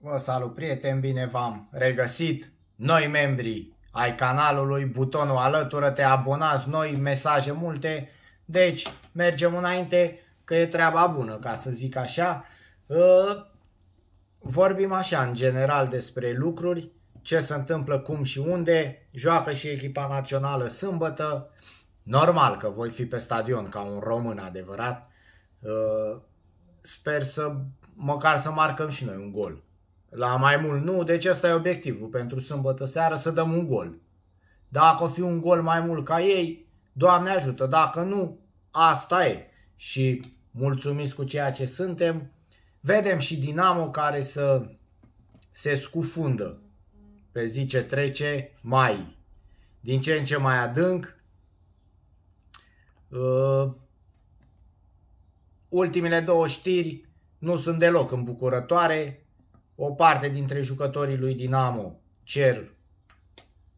Vă salut, prieteni, bine v-am regăsit! Noi, membri ai canalului, butonul alătură, te abonați, noi, mesaje multe. Deci, mergem înainte, că e treaba bună, ca să zic așa. Ă, vorbim așa, în general, despre lucruri, ce se întâmplă, cum și unde. Joacă și echipa națională sâmbătă. Normal că voi fi pe stadion ca un român adevărat. Ă, sper să măcar să marcăm și noi un gol la mai mult nu, deci ăsta e obiectivul pentru sâmbătă seară, să dăm un gol. Dacă o fi un gol mai mult ca ei, Doamne ajută, dacă nu, asta e. Și mulțumiți cu ceea ce suntem, vedem și Dinamo care să se scufundă pe zi ce trece mai, din ce în ce mai adânc. Uh, ultimele două știri nu sunt deloc îmbucurătoare, o parte dintre jucătorii lui Dinamo cer,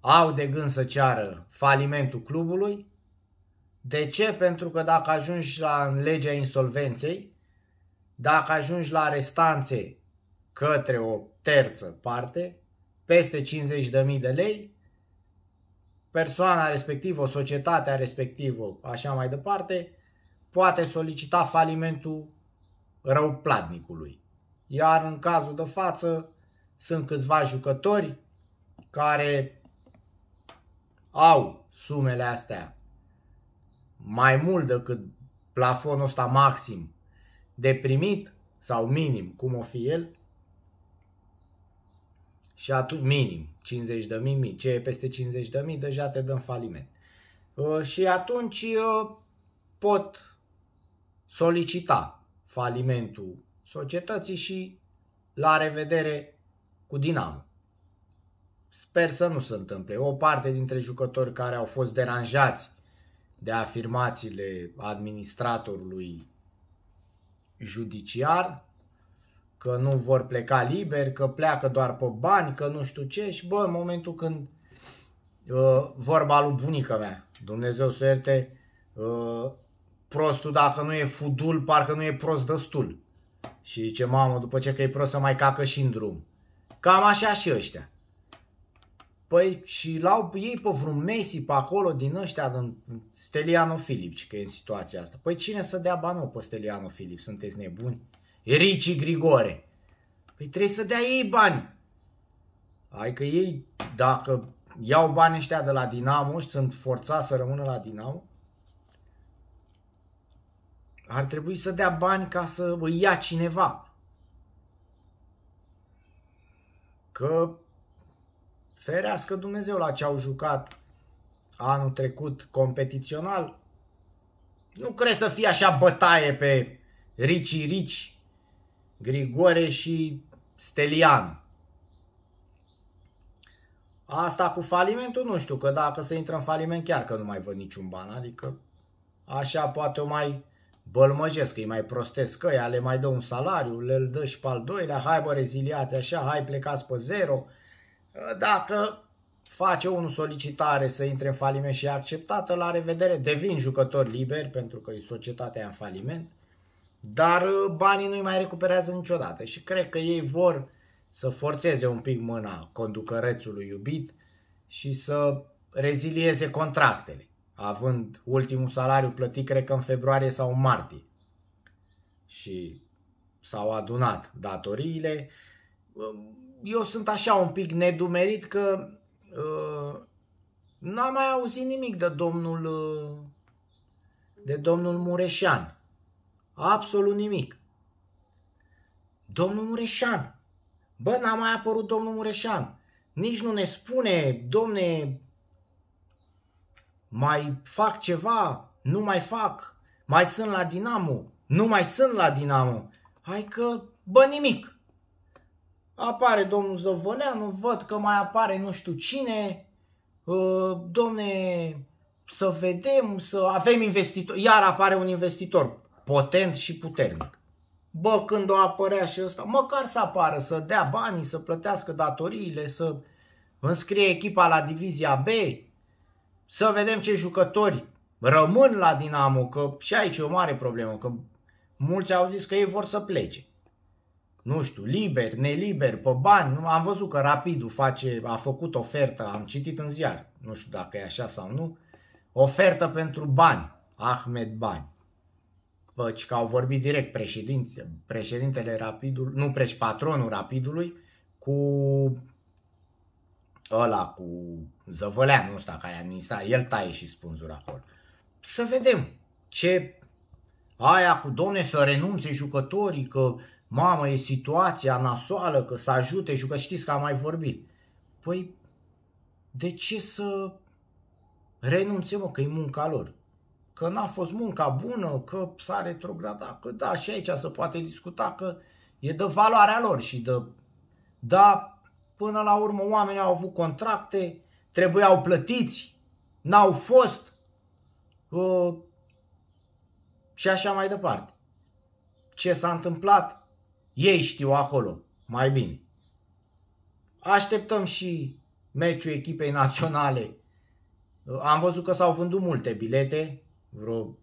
au de gând să ceară falimentul clubului. De ce? Pentru că dacă ajungi la în legea insolvenței, dacă ajungi la restanțe către o terță parte, peste 50.000 de lei, persoana respectivă, societatea respectivă, așa mai departe, poate solicita falimentul răuplatnicului. Iar în cazul de față sunt câțiva jucători care au sumele astea mai mult decât plafonul ăsta maxim de primit sau minim, cum o fi el, și atunci minim, 50 de mii, ce e peste 50 de mii, deja te dăm faliment. Uh, și atunci uh, pot solicita falimentul societății și la revedere cu Dinamo. Sper să nu se întâmple. O parte dintre jucători care au fost deranjați de afirmațiile administratorului judiciar, că nu vor pleca liber, că pleacă doar pe bani, că nu știu ce și bă, în momentul când uh, vorba lui bunica mea, Dumnezeu să ierte, uh, prostul dacă nu e fudul, parcă nu e prost dăstul. Și zice, mamă, după ce că e prost să mai cacă și în drum. Cam așa și ăștia. Păi și l-au ei pe vreun Messi pe acolo din ăștia, din Steliano Philips, că e în situația asta. Păi cine să dea banul pe Steliano Philips, sunteți nebuni? Ricci Grigore. Păi trebuie să dea ei bani. Adică ei, dacă iau bani ăștia de la Dinamo și sunt forțați să rămână la Dinamo, ar trebui să dea bani ca să îi ia cineva. Că ferească Dumnezeu la ce au jucat anul trecut competițional. Nu cred să fie așa bătaie pe Ricci Ricci, Grigore și Stelian. Asta cu falimentul nu știu, că dacă se intră în faliment chiar că nu mai văd niciun ban, adică așa poate o mai bălmăjesc, îi mai prostesc că ea, le mai dă un salariu, le dă și pe al doilea, hai bă reziliați așa, hai plecați pe zero. Dacă face unul solicitare să intre în faliment și e acceptată, la revedere, devin jucători liberi pentru că societatea e în faliment, dar uh, banii nu-i mai recuperează niciodată și cred că ei vor să forțeze un pic mâna conducărețului iubit și să rezilieze contractele având ultimul salariu plătit, cred că în februarie sau în martie. Și s-au adunat datoriile. Eu sunt așa un pic nedumerit că uh, n-am mai auzit nimic de domnul uh, de domnul Mureșan. Absolut nimic. Domnul Mureșan. Bă, n-a mai apărut domnul Mureșan. Nici nu ne spune, domne, mai fac ceva, nu mai fac, mai sunt la Dinamo, nu mai sunt la Dinamo, hai că, bă, nimic. Apare domnul Zăvăleanu, văd că mai apare nu știu cine, ă, domne, să vedem, să avem investitor, iar apare un investitor potent și puternic. Bă, când o apărea și ăsta, măcar să apară, să dea banii, să plătească datoriile, să înscrie echipa la divizia B, să vedem ce jucători rămân la Dinamo, că și aici e o mare problemă, că mulți au zis că ei vor să plece. Nu știu, liber, neliber, pe bani, am văzut că Rapidul face, a făcut ofertă, am citit în ziar, nu știu dacă e așa sau nu, ofertă pentru bani, Ahmed Bani. Păci că au vorbit direct președinte, președintele Rapidului, nu preș, patronul Rapidului, cu ăla, cu zăvăleanul ăsta care administra, el taie și spânzura acolo. Să vedem ce aia cu domne să renunțe jucătorii, că mamă e situația nasoală, că să ajute și că știți că am mai vorbit. Păi de ce să renunțe mă că e munca lor? Că n-a fost munca bună, că s-a retrogradat, că da și aici se poate discuta că e de valoarea lor și de... Da, până la urmă oamenii au avut contracte, trebuiau plătiți, n-au fost uh, și așa mai departe. Ce s-a întâmplat? Ei știu acolo, mai bine. Așteptăm și meciul echipei naționale. Am văzut că s-au vândut multe bilete, vreo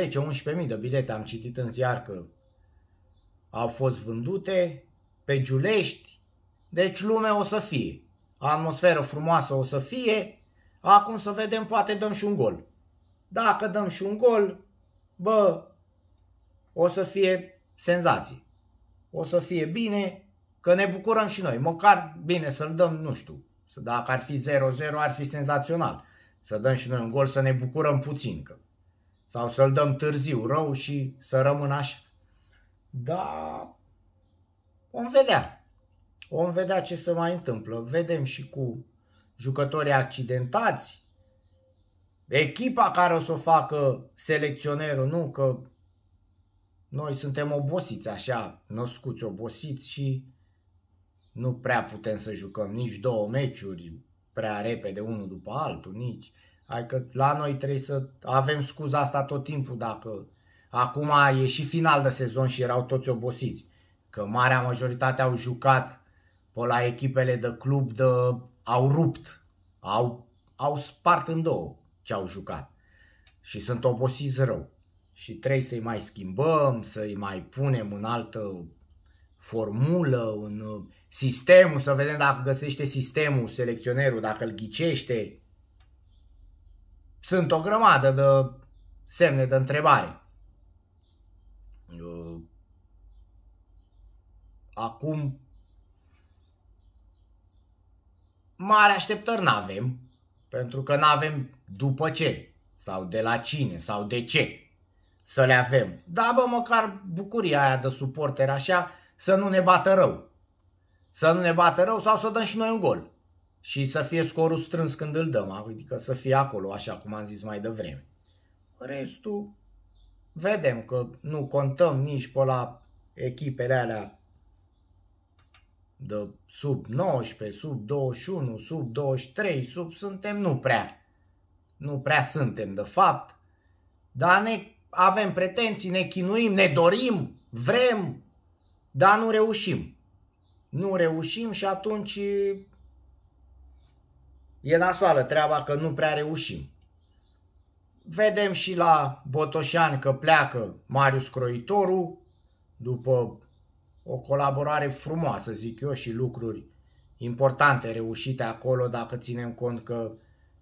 10-11.000 de bilete am citit în ziar că au fost vândute pe Giulești, deci lumea o să fie atmosferă frumoasă o să fie, acum să vedem, poate dăm și un gol. Dacă dăm și un gol, bă, o să fie senzații. O să fie bine, că ne bucurăm și noi. Măcar bine să-l dăm, nu știu, să dacă ar fi 0-0 ar fi senzațional. Să dăm și noi un gol să ne bucurăm puțin că. Sau să-l dăm târziu rău și să rămână așa. Da, vom vedea. Vom vedea ce se mai întâmplă. Vedem și cu jucătorii accidentați, echipa care o să o facă selecționerul, nu? Că noi suntem obosiți așa, născuți obosiți și nu prea putem să jucăm nici două meciuri prea repede, unul după altul, nici. Adică la noi trebuie să avem scuza asta tot timpul dacă acum e și final de sezon și erau toți obosiți. Că marea majoritate au jucat pe la echipele de club de, au rupt, au, au spart în două ce au jucat și sunt obosiți rău și trebuie să-i mai schimbăm, să-i mai punem în altă formulă, în uh, sistemul, să vedem dacă găsește sistemul, selecționerul, dacă îl ghicește. Sunt o grămadă de semne de întrebare. Uh, acum Mare așteptări n-avem, pentru că n-avem după ce, sau de la cine, sau de ce să le avem. Da, bă, măcar bucuria aia de suporter așa, să nu ne bată rău. Să nu ne bată rău sau să dăm și noi un gol. Și să fie scorul strâns când îl dăm, adică să fie acolo, așa cum am zis mai devreme. Restul, vedem că nu contăm nici pe la echipele alea de sub 19, sub 21, sub 23, sub suntem nu prea. Nu prea suntem, de fapt. Dar ne avem pretenții, ne chinuim, ne dorim, vrem, dar nu reușim. Nu reușim și atunci e nasoală treaba că nu prea reușim. Vedem și la Botoșan că pleacă Marius Croitoru după o colaborare frumoasă, zic eu, și lucruri importante reușite acolo dacă ținem cont că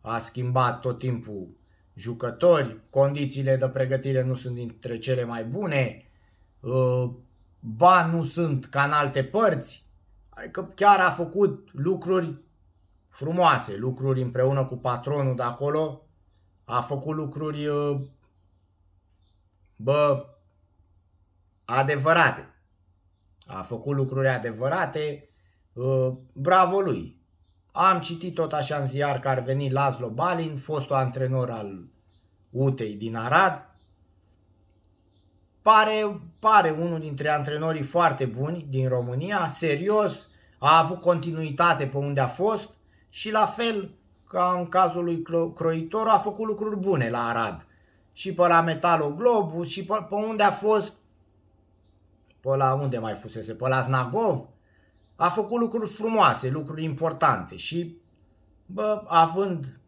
a schimbat tot timpul jucători, condițiile de pregătire nu sunt dintre cele mai bune, uh, bani nu sunt ca în alte părți, adică chiar a făcut lucruri frumoase, lucruri împreună cu patronul de acolo, a făcut lucruri, uh, bă, adevărate a făcut lucruri adevărate, uh, bravo lui. Am citit tot așa în ziar că ar veni Laszlo Balin, fostul antrenor al Utei din Arad. Pare, pare unul dintre antrenorii foarte buni din România, serios, a avut continuitate pe unde a fost și la fel ca în cazul lui Croitor a făcut lucruri bune la Arad. Și pe la Metaloglobus și pe, pe unde a fost pe la unde mai fusese, pe la Znagov, a făcut lucruri frumoase, lucruri importante și bă, având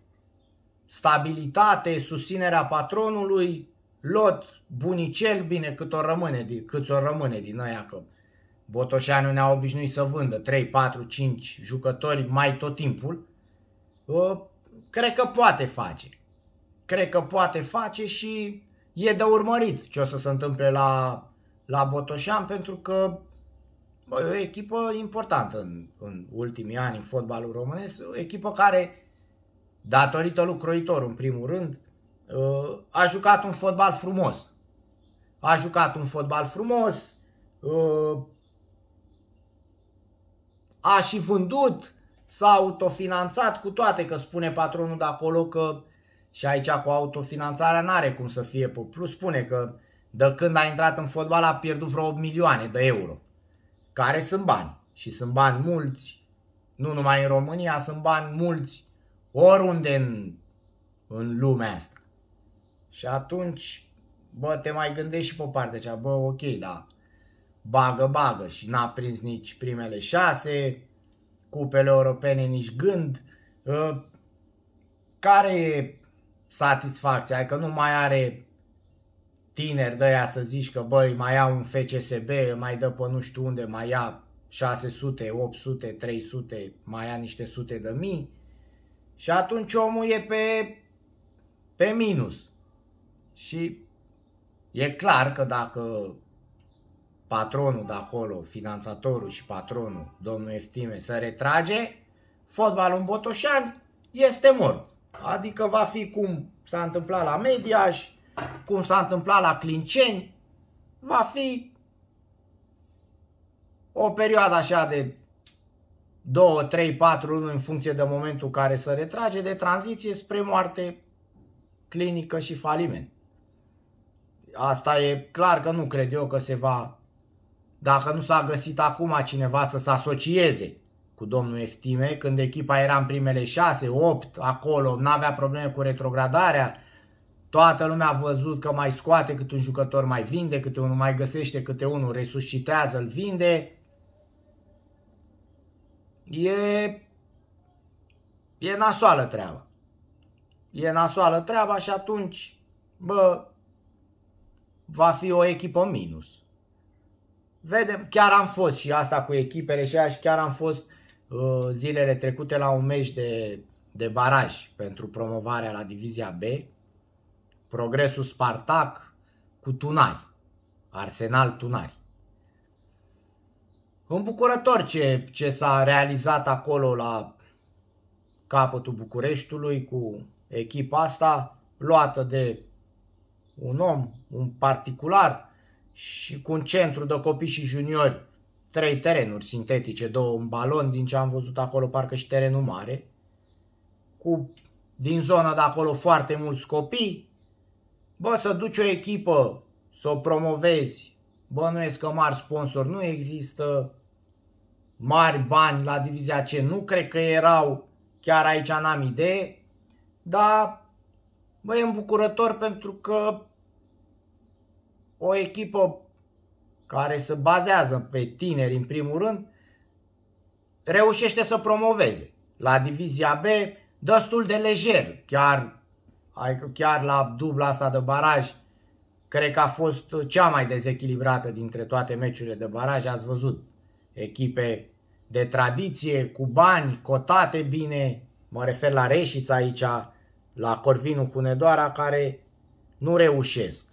stabilitate, susținerea patronului, lot, bunicel, bine, cât o rămâne, cât o rămâne din noi că Botoșanu ne-a obișnuit să vândă 3, 4, 5 jucători mai tot timpul, cred că poate face. Cred că poate face și e de urmărit ce o să se întâmple la la Botoșan pentru că bă, e o echipă importantă în, în ultimii ani în fotbalul românesc, o echipă care, datorită lui Croitor în primul rând, ă, a jucat un fotbal frumos. A jucat un fotbal frumos, ă, a și vândut, s-a autofinanțat cu toate că spune patronul de acolo că și aici cu autofinanțarea n-are cum să fie pe plus, spune că de când a intrat în fotbal a pierdut vreo 8 milioane de euro, care sunt bani și sunt bani mulți, nu numai în România, sunt bani mulți oriunde în, în lumea asta. Și atunci, bă, te mai gândești și pe partea cea, bă, ok, da, bagă, bagă și n-a prins nici primele șase, cupele europene nici gând. Ă, care e satisfacția? Adică nu mai are tineri de aia să zici că băi mai ia un FCSB, mai dă pe nu știu unde, mai ia 600, 800, 300, mai ia niște sute de mii și atunci omul e pe, pe minus. Și e clar că dacă patronul de acolo, finanțatorul și patronul, domnul Eftime, să retrage, fotbalul în Botoșani este mort. Adică va fi cum s-a întâmplat la Mediaș, cum s-a întâmplat la Clinceni, va fi o perioadă așa de 2, 3, 4 luni în funcție de momentul care se retrage de tranziție spre moarte clinică și faliment. Asta e clar că nu cred eu că se va, dacă nu s-a găsit acum cineva să se asocieze cu domnul Eftime, când echipa era în primele 6, 8, acolo, n-avea probleme cu retrogradarea, Toată lumea a văzut că mai scoate cât un jucător, mai vinde câte unul, mai găsește câte unul, resuscitează, îl vinde. E, e nasoală treaba. E nasoală treaba și atunci, bă, va fi o echipă minus. Vedem, chiar am fost și asta cu echipele și aia și chiar am fost uh, zilele trecute la un meci de, de baraj pentru promovarea la divizia B Progresul Spartac cu Tunari. Arsenal Tunari. Îmbucurător ce, ce s-a realizat acolo la capătul Bucureștiului cu echipa asta luată de un om, un particular și cu un centru de copii și juniori, trei terenuri sintetice, două în balon, din ce am văzut acolo parcă și terenul mare, cu din zona de acolo foarte mulți copii, Bă, să duci o echipă, să o promovezi, ești că mari sponsor. nu există, mari bani la divizia C nu cred că erau, chiar aici n-am idee, dar bă, e îmbucurător pentru că o echipă care se bazează pe tineri în primul rând, reușește să promoveze la divizia B destul de lejer, chiar adică chiar la dubla asta de baraj, cred că a fost cea mai dezechilibrată dintre toate meciurile de baraj. Ați văzut echipe de tradiție, cu bani, cotate bine, mă refer la Reșița aici, la Corvinu nedoara care nu reușesc.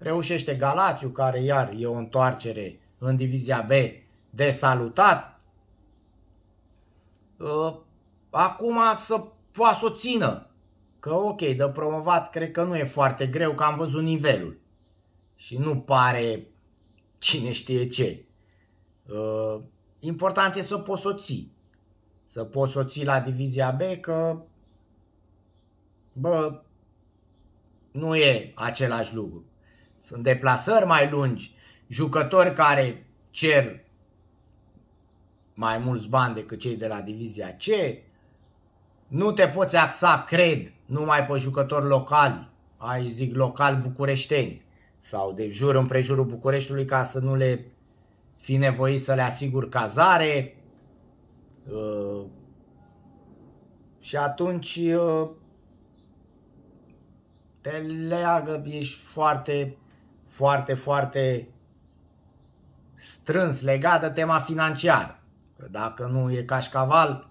Reușește Galațiu, care iar e o întoarcere în divizia B de salutat. Ă, acum să poată să o țină că ok, de promovat cred că nu e foarte greu, că am văzut nivelul. Și nu pare cine știe ce. Uh, important e să poți o ții. Să poți o ții la divizia B că bă, nu e același lucru. Sunt deplasări mai lungi, jucători care cer mai mulți bani decât cei de la divizia C. Nu te poți axa, cred, numai pe jucători locali, ai zic local bucureșteni sau de jur împrejurul Bucureștiului ca să nu le fi nevoit să le asigur cazare. Uh, și atunci uh, te leagă, ești foarte, foarte, foarte strâns legat de tema financiară. dacă nu e cașcaval,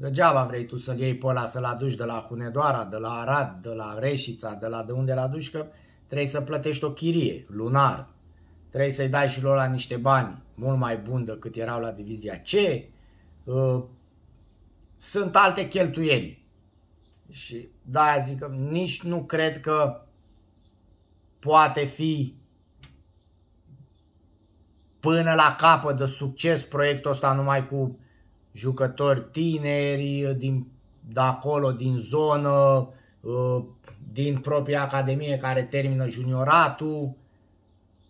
Degeaba vrei tu să-l iei pe ăla, să-l aduci de la Hunedoara, de la Arad, de la Reșița, de la de unde-l aduci, că trebuie să plătești o chirie lunar. Trebuie să-i dai și lor la niște bani mult mai buni decât erau la divizia C. Uh, sunt alte cheltuieli. Și da, zic că nici nu cred că poate fi până la capăt de succes proiectul ăsta numai cu jucători tineri uh, din, de acolo, din zonă, uh, din propria academie care termină junioratul,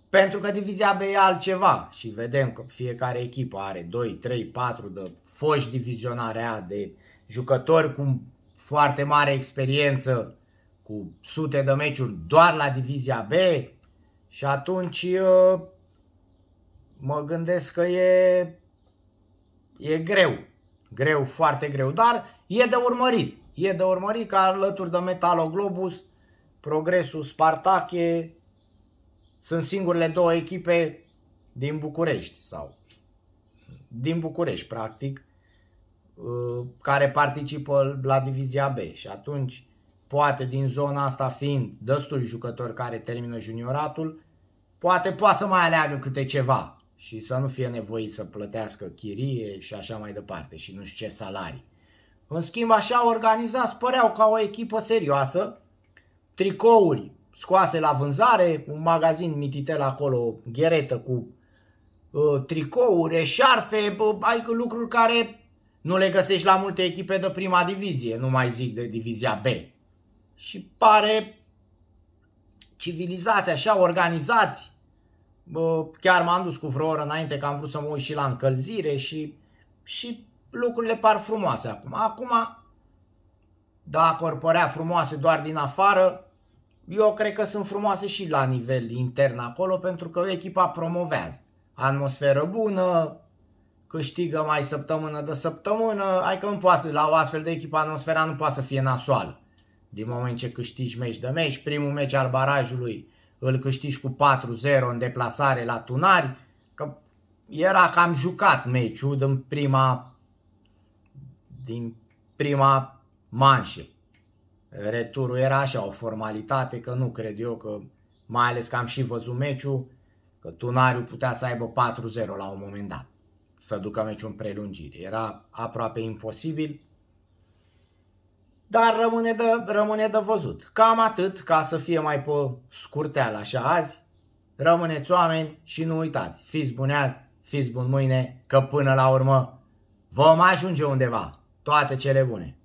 pentru că divizia B e altceva și vedem că fiecare echipă are 2, 3, 4 de foști A de jucători cu foarte mare experiență, cu sute de meciuri doar la divizia B și atunci uh, mă gândesc că e E greu, greu, foarte greu, dar e de urmărit. E de urmărit că alături de Metaloglobus, Progresul, Spartache sunt singurele două echipe din București sau din București, practic, uh, care participă la divizia B și atunci poate din zona asta fiind destul jucători care termină junioratul, poate poate să mai aleagă câte ceva și să nu fie nevoit să plătească chirie și așa mai departe și nu știu ce salarii. În schimb, așa organizați, păreau ca o echipă serioasă, tricouri scoase la vânzare, un magazin mititel acolo, gheretă cu uh, tricouri, eșarfe, bă, ai lucruri care nu le găsești la multe echipe de prima divizie, nu mai zic de divizia B. Și pare civilizați, așa, organizați, Chiar m-am dus cu vreo oră înainte că am vrut să mă uit și la încălzire și, și lucrurile par frumoase acum. Acum, dacă ori părea frumoase doar din afară, eu cred că sunt frumoase și la nivel intern acolo pentru că echipa promovează. Atmosferă bună, câștigă mai săptămână de săptămână, ai că nu poate, la o astfel de echipă atmosfera nu poate să fie nasoală. Din moment ce câștigi meci de meci, primul meci al barajului îl câștigi cu 4-0 în deplasare la Tunari, că era cam jucat meciul din prima, din prima manșă. Returul era așa o formalitate că nu cred eu că, mai ales că am și văzut meciul, că Tunariu putea să aibă 4-0 la un moment dat, să ducă meciul în prelungire. Era aproape imposibil, dar rămâne de, rămâne de văzut. Cam atât, ca să fie mai pe scurteal așa azi. Rămâneți oameni și nu uitați, fiți buni azi, fiți buni mâine, că până la urmă vom ajunge undeva. Toate cele bune!